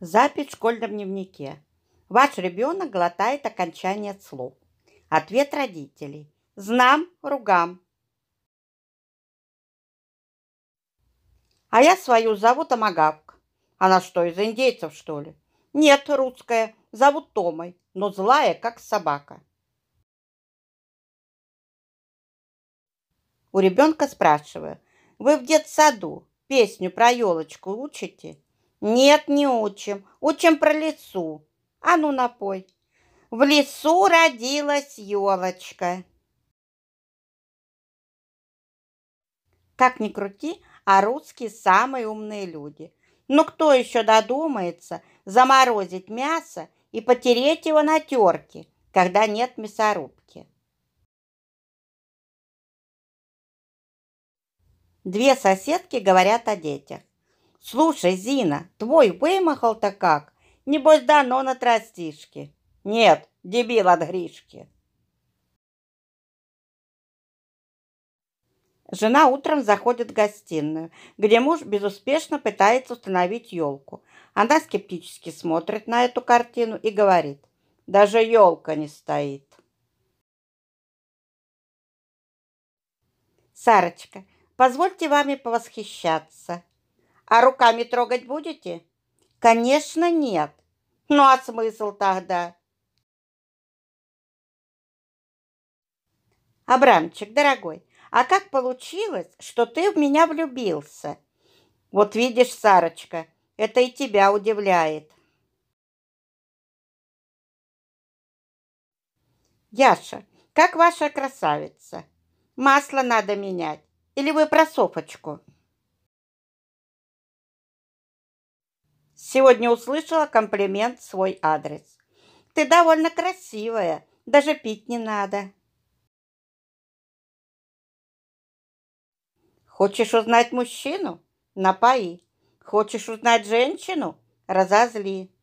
Запись в школьном дневнике. Ваш ребенок глотает окончание слов. Ответ родителей. Знам, ругам. А я свою зову Томагавк. Она что, из индейцев, что ли? Нет, русская. Зовут Томой, но злая, как собака. У ребенка спрашиваю. Вы в детсаду песню про елочку учите? Нет, не учим. Учим про лесу. А ну, напой. В лесу родилась елочка. Как ни крути, а русские самые умные люди. Но ну, кто еще додумается заморозить мясо и потереть его на терке, когда нет мясорубки? Две соседки говорят о детях. Слушай, Зина, твой вымахал-то как? Небось, дано ну на тростишке. Нет, дебил от Гришки. Жена утром заходит в гостиную, где муж безуспешно пытается установить елку. Она скептически смотрит на эту картину и говорит, даже елка не стоит. Сарочка, позвольте вами повосхищаться. А руками трогать будете? Конечно, нет. Ну а смысл тогда? Абрамчик, дорогой, а как получилось, что ты в меня влюбился? Вот видишь, Сарочка, это и тебя удивляет. Яша, как ваша красавица? Масло надо менять или вы про софочку? Сегодня услышала комплимент свой адрес. Ты довольно красивая, даже пить не надо. Хочешь узнать мужчину? Напои. Хочешь узнать женщину? Разозли.